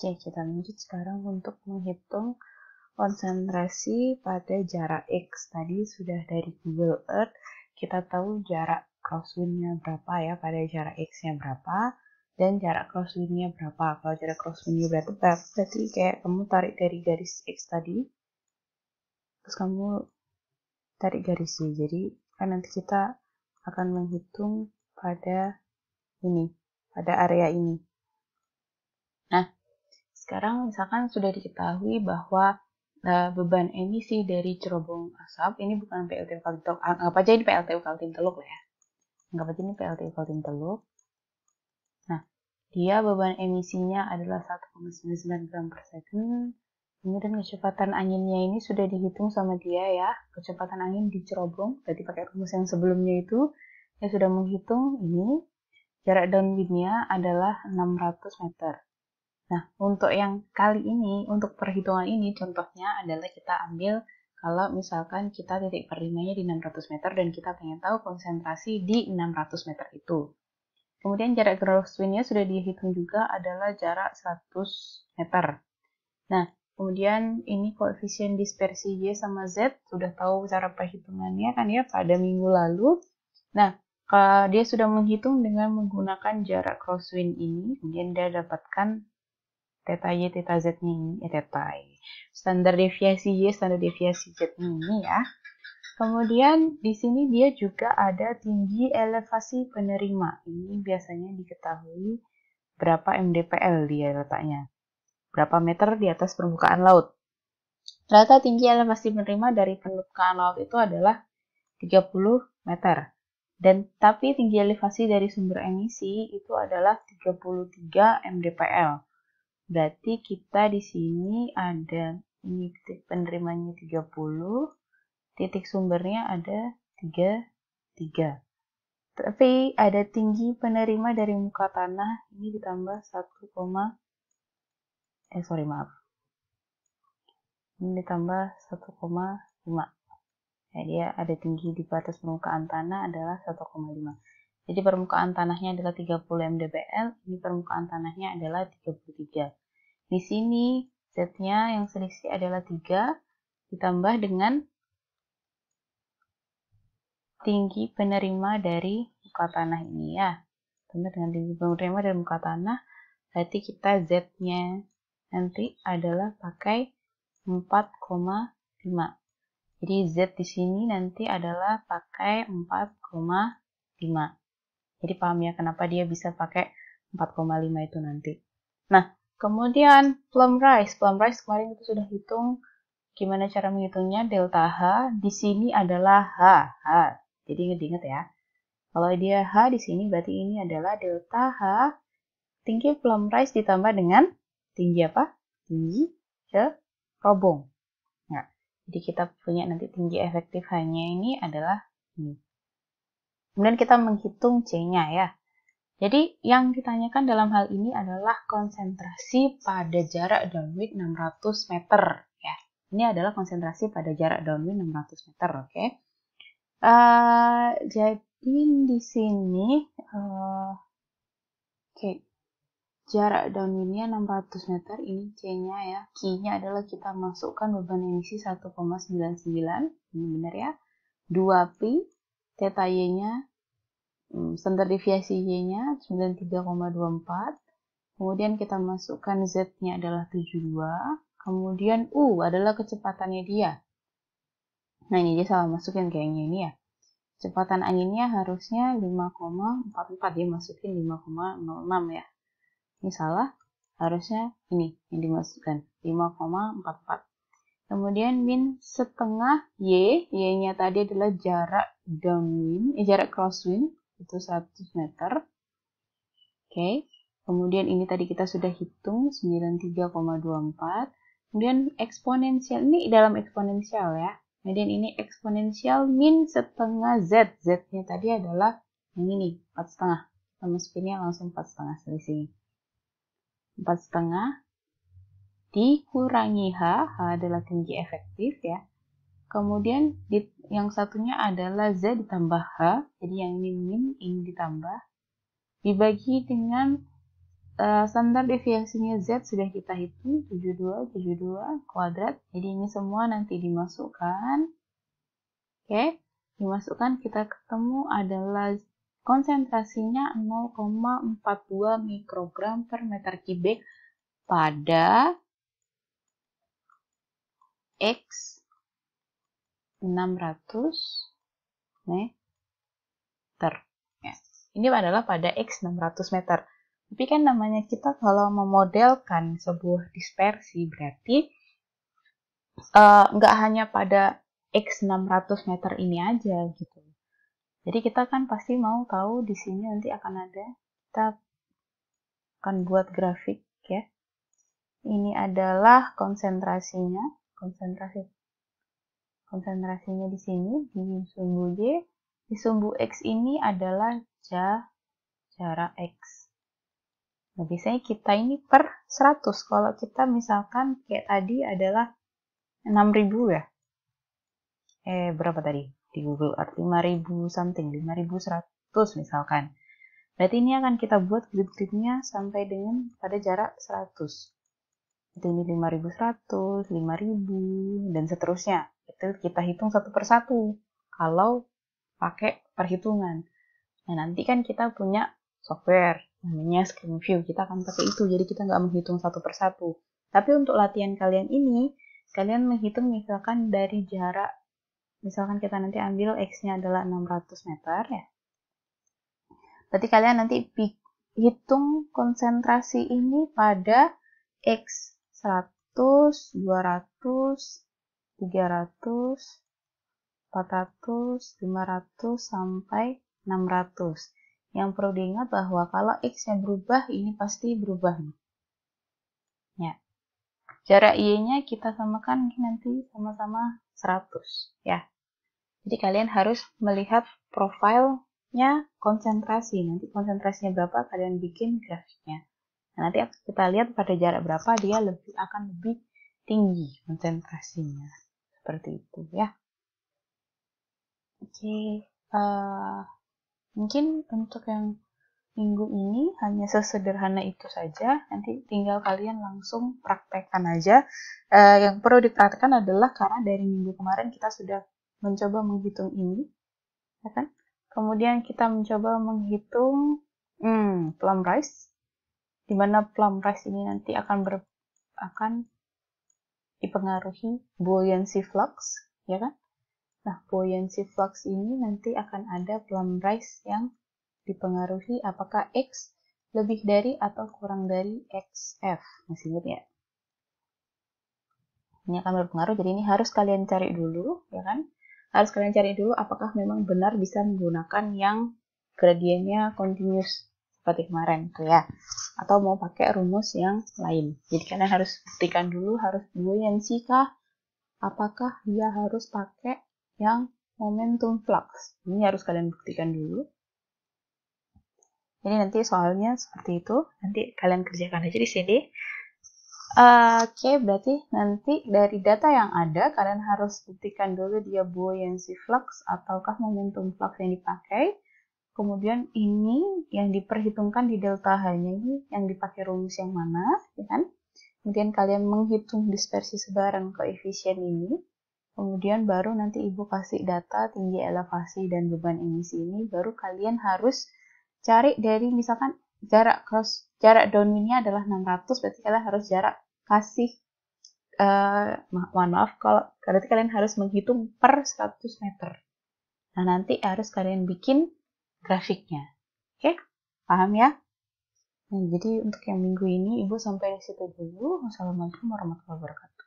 Oke, kita lanjut sekarang untuk menghitung konsentrasi pada jarak X. Tadi sudah dari Google Earth, kita tahu jarak crosswindnya berapa ya, pada jarak X-nya berapa, dan jarak crosswindnya berapa. Kalau jarak crosswindnya berarti berapa, berarti kayak kamu tarik dari garis X tadi, terus kamu tarik garisnya. Jadi, kan nanti kita akan menghitung pada ini, pada area ini. Nah, sekarang misalkan sudah diketahui bahwa uh, beban emisi dari cerobong asap ini bukan PLTU Kaltim Teluk. Anggap aja ini PLTU Kaltim Teluk lah ya. Anggap aja ini PLTU Kaltim Teluk. Nah, dia beban emisinya adalah 1,99 gram per second. Kemudian kecepatan anginnya ini sudah dihitung sama dia ya. Kecepatan angin di cerobong, berarti pakai rumus yang sebelumnya itu, dia sudah menghitung ini. Jarak downwindnya adalah 600 meter. Nah, untuk yang kali ini, untuk perhitungan ini contohnya adalah kita ambil kalau misalkan kita titik perimanya di 600 meter dan kita pengen tahu konsentrasi di 600 meter itu. Kemudian jarak gross sudah dihitung juga adalah jarak 100 meter. Nah, kemudian ini koefisien dispersi Y sama Z, sudah tahu cara perhitungannya kan ya pada minggu lalu. Nah, dia sudah menghitung dengan menggunakan jarak crosswind ini, kemudian dia dapatkan theta y theta z nya ini eh, theta y. standar deviasi y standar deviasi z ini ya kemudian di sini dia juga ada tinggi elevasi penerima ini biasanya diketahui berapa mdpl dia letaknya berapa meter di atas permukaan laut rata tinggi elevasi penerima dari permukaan laut itu adalah 30 meter dan tapi tinggi elevasi dari sumber emisi itu adalah 33 mdpl. Berarti kita di sini ada ini titik penerimanya 30, titik sumbernya ada 3, 3. Tapi ada tinggi penerima dari muka tanah ini ditambah 1, eh sorry maaf. Ini ditambah 1,5. Jadi nah, ada tinggi di batas permukaan tanah adalah 1,5. Jadi permukaan tanahnya adalah 30 mdbl. ini permukaan tanahnya adalah 33. Di sini Z-nya yang selisih adalah 3 ditambah dengan tinggi penerima dari muka tanah ini ya. Tambah dengan tinggi penerima dari muka tanah, berarti kita Z-nya nanti adalah pakai 4,5. Jadi Z di sini nanti adalah pakai 4,5. Jadi paham ya kenapa dia bisa pakai 4,5 itu nanti. Nah, kemudian plum rice. Plum rice kemarin itu sudah hitung gimana cara menghitungnya delta H. Di sini adalah H. H. Jadi inget-inget ya. Kalau dia H di sini berarti ini adalah delta H tinggi plum rice ditambah dengan tinggi apa? Tinggi ke robong. Nah, jadi kita punya nanti tinggi efektif hanya ini adalah ini. Kemudian kita menghitung C-nya ya. Jadi yang ditanyakan dalam hal ini adalah konsentrasi pada jarak downwind 600 meter. Ya. Ini adalah konsentrasi pada jarak downwind 600 meter, oke? Okay? Uh, eh, jadi di sini, uh, oke, okay. jarak downwindnya 600 meter, ini C-nya ya, Q-nya adalah kita masukkan beban emisi 1,99, ini benar ya, 2 pi theta Y-nya Hmm, standar deviasi Y-nya 93,24. Kemudian kita masukkan Z-nya adalah 72. Kemudian U adalah kecepatannya dia. Nah, ini dia salah masukin kayaknya ini ya. Kecepatan anginnya harusnya 5,44 dia masukin 5,06 ya. Ini salah. Harusnya ini yang dimasukkan 5,44. Kemudian min setengah Y, Y-nya tadi adalah jarak downwind, eh, jarak crosswind itu 100 meter. Oke, kemudian ini tadi kita sudah hitung 93,24. Kemudian eksponensial, ini dalam eksponensial ya. Kemudian ini eksponensial min setengah Z. Z-nya tadi adalah yang ini, 4 setengah. Sama spinnya langsung 4 setengah selisih. 4 setengah dikurangi H, H adalah tinggi efektif ya. Kemudian yang satunya adalah Z ditambah H, jadi yang ini min, ini ditambah. Dibagi dengan uh, standar deviasinya Z sudah kita hitung, 72, 72 kuadrat. Jadi ini semua nanti dimasukkan. Oke, okay. dimasukkan kita ketemu adalah konsentrasinya 0,42 mikrogram per meter kubik pada X 600 meter. Ya. Ini adalah pada X 600 meter. Tapi kan namanya kita kalau memodelkan sebuah dispersi berarti eh, nggak uh, hanya pada X 600 meter ini aja gitu. Jadi kita kan pasti mau tahu di sini nanti akan ada kita akan buat grafik ya. Ini adalah konsentrasinya, konsentrasi konsentrasinya di sini di sumbu Y. Di sumbu X ini adalah ja, jarak X. Nah, biasanya kita ini per 100. Kalau kita misalkan kayak tadi adalah 6000 ya. Eh, berapa tadi? Di Google art 5000 something, 5100 misalkan. Berarti ini akan kita buat grid-gridnya sampai dengan pada jarak 100. Jadi ini 5100, 5000, dan seterusnya itu kita hitung satu persatu kalau pakai perhitungan nah nanti kan kita punya software namanya screen view kita akan pakai itu jadi kita nggak menghitung satu persatu tapi untuk latihan kalian ini kalian menghitung misalkan dari jarak misalkan kita nanti ambil x-nya adalah 600 meter ya berarti kalian nanti hitung konsentrasi ini pada x 100 200 300, 400, 500, sampai 600. Yang perlu diingat bahwa kalau X yang berubah, ini pasti berubah. Ya. Jarak Y-nya kita samakan nanti sama-sama 100. Ya. Jadi kalian harus melihat profilnya konsentrasi. Nanti konsentrasinya berapa, kalian bikin grafiknya. Nah, nanti kita lihat pada jarak berapa dia lebih akan lebih tinggi konsentrasinya seperti itu ya. Oke, uh, mungkin untuk yang minggu ini hanya sesederhana itu saja. Nanti tinggal kalian langsung praktekkan aja. Uh, yang perlu dipraktekkan adalah karena dari minggu kemarin kita sudah mencoba menghitung ini, ya kan? Kemudian kita mencoba menghitung hmm, plum rice, di mana plum rice ini nanti akan ber, akan dipengaruhi buoyancy flux, ya kan? Nah, buoyancy flux ini nanti akan ada plumb rise yang dipengaruhi apakah X lebih dari atau kurang dari XF. Masih ingat ya? Ini akan berpengaruh, jadi ini harus kalian cari dulu, ya kan? Harus kalian cari dulu apakah memang benar bisa menggunakan yang gradiennya continuous seperti kemarin, tuh ya atau mau pakai rumus yang lain. Jadi kalian harus buktikan dulu, harus buoyancy kah? Apakah dia harus pakai yang momentum flux? Ini harus kalian buktikan dulu. Ini nanti soalnya seperti itu, nanti kalian kerjakan aja di sini. Oke, okay, berarti nanti dari data yang ada, kalian harus buktikan dulu dia buoyancy flux ataukah momentum flux yang dipakai kemudian ini yang diperhitungkan di delta h ini yang dipakai rumus yang mana, ya kan? Kemudian kalian menghitung dispersi sebaran koefisien ini, kemudian baru nanti ibu kasih data tinggi elevasi dan beban emisi ini, baru kalian harus cari dari misalkan jarak cross jarak downwindnya adalah 600, berarti kalian harus jarak kasih uh, mohon maaf kalau berarti kalian harus menghitung per 100 meter. Nah nanti harus kalian bikin grafiknya. Oke, paham ya? Nah, jadi untuk yang minggu ini Ibu sampai di situ dulu. Wassalamualaikum warahmatullahi wabarakatuh.